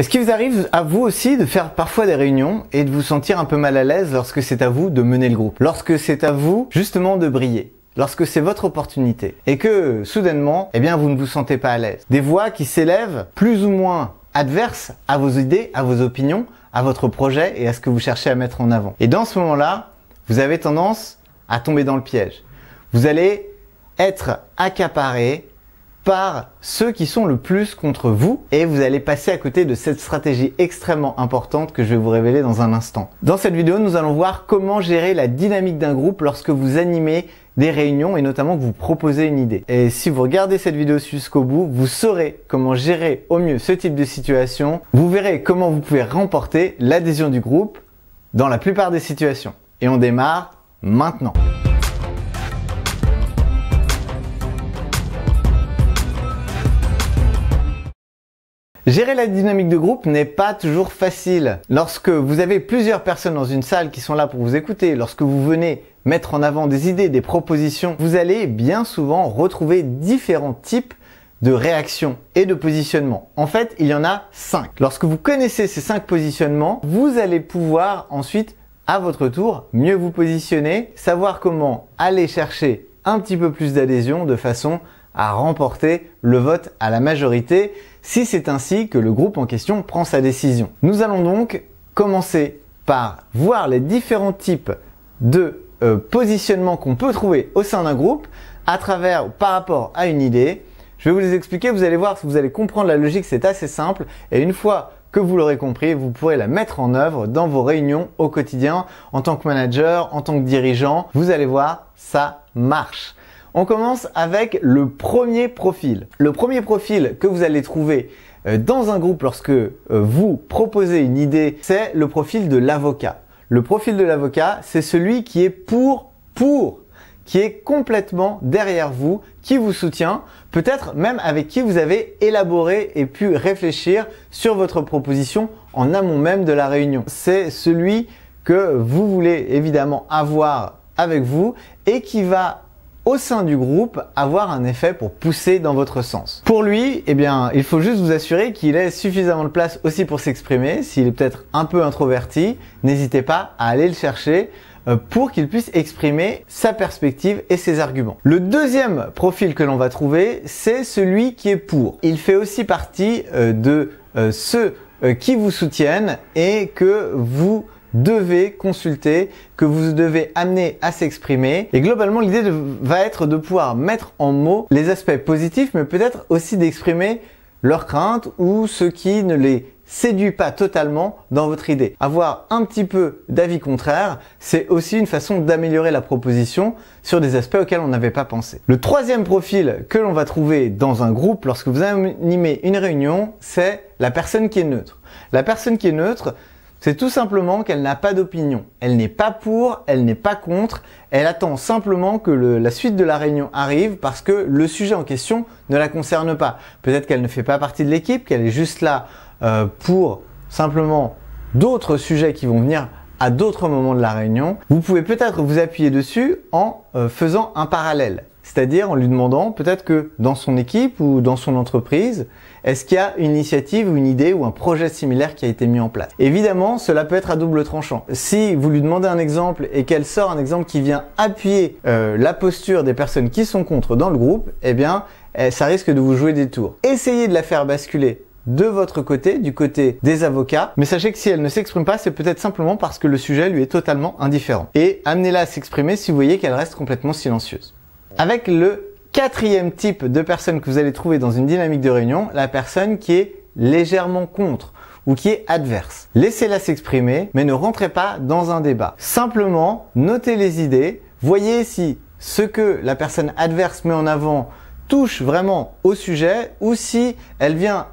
Est-ce qu'il vous arrive à vous aussi de faire parfois des réunions et de vous sentir un peu mal à l'aise lorsque c'est à vous de mener le groupe Lorsque c'est à vous justement de briller Lorsque c'est votre opportunité et que soudainement, eh bien vous ne vous sentez pas à l'aise. Des voix qui s'élèvent plus ou moins adverses à vos idées, à vos opinions, à votre projet et à ce que vous cherchez à mettre en avant. Et dans ce moment-là, vous avez tendance à tomber dans le piège. Vous allez être accaparé par ceux qui sont le plus contre vous et vous allez passer à côté de cette stratégie extrêmement importante que je vais vous révéler dans un instant. Dans cette vidéo, nous allons voir comment gérer la dynamique d'un groupe lorsque vous animez des réunions et notamment que vous proposez une idée. Et si vous regardez cette vidéo jusqu'au bout, vous saurez comment gérer au mieux ce type de situation. Vous verrez comment vous pouvez remporter l'adhésion du groupe dans la plupart des situations. Et on démarre maintenant. Gérer la dynamique de groupe n'est pas toujours facile. Lorsque vous avez plusieurs personnes dans une salle qui sont là pour vous écouter, lorsque vous venez mettre en avant des idées, des propositions, vous allez bien souvent retrouver différents types de réactions et de positionnements. En fait, il y en a cinq. Lorsque vous connaissez ces cinq positionnements, vous allez pouvoir ensuite, à votre tour, mieux vous positionner, savoir comment aller chercher un petit peu plus d'adhésion de façon à remporter le vote à la majorité, si c'est ainsi que le groupe en question prend sa décision. Nous allons donc commencer par voir les différents types de euh, positionnements positionnement qu'on peut trouver au sein d'un groupe à travers ou par rapport à une idée. Je vais vous les expliquer, vous allez voir, si vous allez comprendre la logique, c'est assez simple. Et une fois que vous l'aurez compris, vous pourrez la mettre en œuvre dans vos réunions au quotidien, en tant que manager, en tant que dirigeant. Vous allez voir, ça marche. On commence avec le premier profil. Le premier profil que vous allez trouver euh, dans un groupe lorsque euh, vous proposez une idée, c'est le profil de l'avocat. Le profil de l'avocat, c'est celui qui est pour, pour, qui est complètement derrière vous, qui vous soutient, peut-être même avec qui vous avez élaboré et pu réfléchir sur votre proposition en amont même de la réunion. C'est celui que vous voulez évidemment avoir avec vous et qui va au sein du groupe avoir un effet pour pousser dans votre sens. Pour lui, eh bien, il faut juste vous assurer qu'il ait suffisamment de place aussi pour s'exprimer. S'il est peut-être un peu introverti, n'hésitez pas à aller le chercher euh, pour qu'il puisse exprimer sa perspective et ses arguments. Le deuxième profil que l'on va trouver, c'est celui qui est pour. Il fait aussi partie euh, de euh, ceux qui vous soutiennent et que vous devez consulter, que vous devez amener à s'exprimer. Et globalement, l'idée va être de pouvoir mettre en mots les aspects positifs, mais peut-être aussi d'exprimer leurs craintes ou ce qui ne les séduit pas totalement dans votre idée. Avoir un petit peu d'avis contraire, c'est aussi une façon d'améliorer la proposition sur des aspects auxquels on n'avait pas pensé. Le troisième profil que l'on va trouver dans un groupe lorsque vous animez une réunion, c'est la personne qui est neutre. La personne qui est neutre, c'est tout simplement qu'elle n'a pas d'opinion. Elle n'est pas pour, elle n'est pas contre, elle attend simplement que la suite de la réunion arrive parce que le sujet en question ne la concerne pas. Peut-être qu'elle ne fait pas partie de l'équipe, qu'elle est juste là euh, pour simplement d'autres sujets qui vont venir à d'autres moments de la réunion. Vous pouvez peut-être vous appuyer dessus en euh, faisant un parallèle. C'est-à-dire en lui demandant peut-être que dans son équipe ou dans son entreprise, est-ce qu'il y a une initiative ou une idée ou un projet similaire qui a été mis en place Évidemment, cela peut être à double tranchant. Si vous lui demandez un exemple et qu'elle sort un exemple qui vient appuyer euh, la posture des personnes qui sont contre dans le groupe, eh bien, eh, ça risque de vous jouer des tours. Essayez de la faire basculer de votre côté, du côté des avocats. Mais sachez que si elle ne s'exprime pas, c'est peut-être simplement parce que le sujet lui est totalement indifférent. Et amenez-la à s'exprimer si vous voyez qu'elle reste complètement silencieuse. Avec le quatrième type de personne que vous allez trouver dans une dynamique de réunion, la personne qui est légèrement contre ou qui est adverse. Laissez-la s'exprimer, mais ne rentrez pas dans un débat. Simplement, notez les idées, voyez si ce que la personne adverse met en avant touche vraiment au sujet ou si elle vient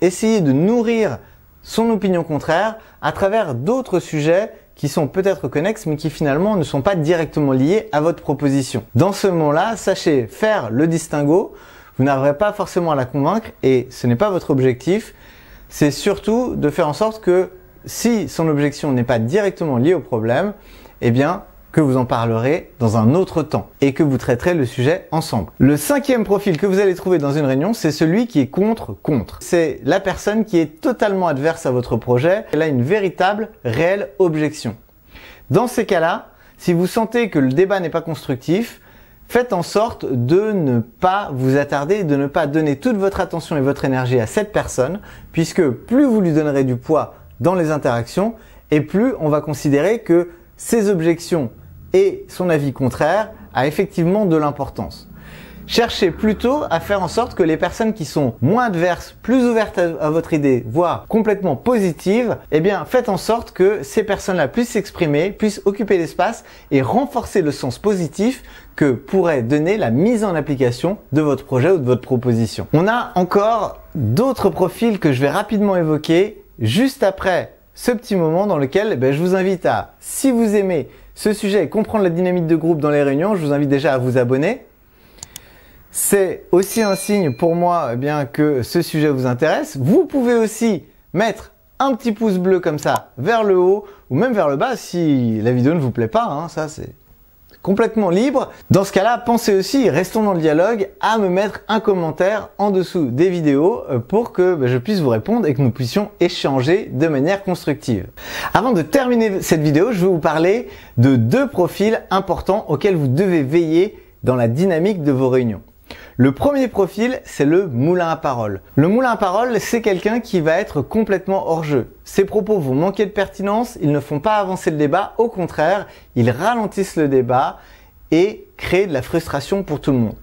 essayer de nourrir son opinion contraire à travers d'autres sujets qui sont peut-être connexes mais qui finalement ne sont pas directement liées à votre proposition. Dans ce moment-là, sachez faire le distinguo, vous n'arriverez pas forcément à la convaincre et ce n'est pas votre objectif, c'est surtout de faire en sorte que si son objection n'est pas directement liée au problème, eh bien que vous en parlerez dans un autre temps et que vous traiterez le sujet ensemble. Le cinquième profil que vous allez trouver dans une réunion, c'est celui qui est contre-contre. C'est la personne qui est totalement adverse à votre projet. Elle a une véritable, réelle objection. Dans ces cas-là, si vous sentez que le débat n'est pas constructif, faites en sorte de ne pas vous attarder, de ne pas donner toute votre attention et votre énergie à cette personne, puisque plus vous lui donnerez du poids dans les interactions, et plus on va considérer que ses objections et son avis contraire a effectivement de l'importance. Cherchez plutôt à faire en sorte que les personnes qui sont moins adverses, plus ouvertes à, votre idée, voire complètement positives, eh bien, faites en sorte que ces personnes-là puissent s'exprimer, puissent occuper l'espace et renforcer le sens positif que pourrait donner la mise en application de votre projet ou de votre proposition. On a encore d'autres profils que je vais rapidement évoquer juste après ce petit moment dans lequel eh ben, je vous invite à, si vous aimez ce sujet et comprendre la dynamique de groupe dans les réunions, je vous invite déjà à vous abonner. C'est aussi un signe pour moi eh bien que ce sujet vous intéresse. Vous pouvez aussi mettre un petit pouce bleu comme ça vers le haut ou même vers le bas si la vidéo ne vous plaît pas. Hein. ça c'est complètement libre. Dans ce cas-là, pensez aussi, restons dans le dialogue, à me mettre un commentaire en dessous des vidéos euh, pour que bah, je puisse vous répondre et que nous puissions échanger de manière constructive. Avant de terminer cette vidéo, je vais vous parler de deux profils importants auxquels vous devez veiller dans la dynamique de vos réunions. Le premier profil, c'est le moulin à parole. Le moulin à parole, c'est quelqu'un qui va être complètement hors jeu. Ses propos vont manquer de pertinence, ils ne font pas avancer le débat, au contraire, ils ralentissent le débat et créent de la frustration pour tout le monde.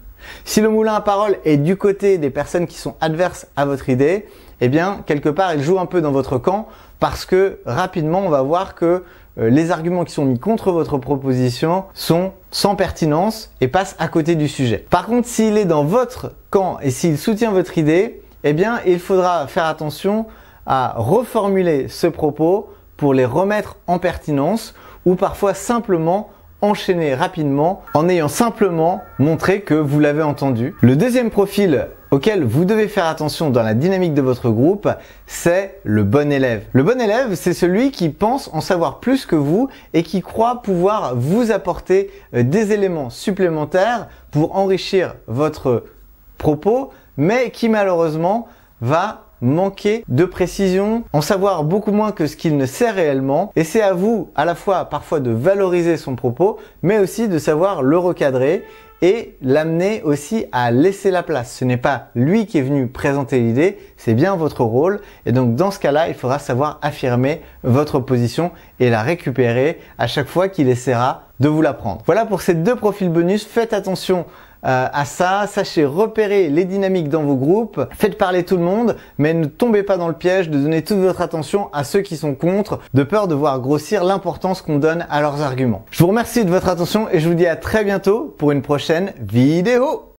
Si le moulin à parole est du côté des personnes qui sont adverses à votre idée, eh bien, quelque part, il joue un peu dans votre camp parce que rapidement, on va voir que euh, les arguments qui sont mis contre votre proposition sont sans pertinence et passe à côté du sujet. Par contre, s'il est dans votre camp et s'il soutient votre idée, eh bien, il faudra faire attention à reformuler ce propos pour les remettre en pertinence ou parfois simplement enchaîner rapidement en ayant simplement montré que vous l'avez entendu. Le deuxième profil auquel vous devez faire attention dans la dynamique de votre groupe, c'est le bon élève. Le bon élève, c'est celui qui pense en savoir plus que vous et qui croit pouvoir vous apporter euh, des éléments supplémentaires pour enrichir votre propos, mais qui malheureusement va manquer de précision, en savoir beaucoup moins que ce qu'il ne sait réellement, et c'est à vous à la fois parfois de valoriser son propos, mais aussi de savoir le recadrer et l'amener aussi à laisser la place. Ce n'est pas lui qui est venu présenter l'idée, c'est bien votre rôle. Et donc dans ce cas-là, il faudra savoir affirmer votre position et la récupérer à chaque fois qu'il essaiera de vous la prendre. Voilà pour ces deux profils bonus. Faites attention euh, à ça, sachez repérer les dynamiques dans vos groupes, faites parler tout le monde, mais ne tombez pas dans le piège de donner toute votre attention à ceux qui sont contre, de peur de voir grossir l'importance qu'on donne à leurs arguments. Je vous remercie de votre attention et je vous dis à très bientôt pour une prochaine vidéo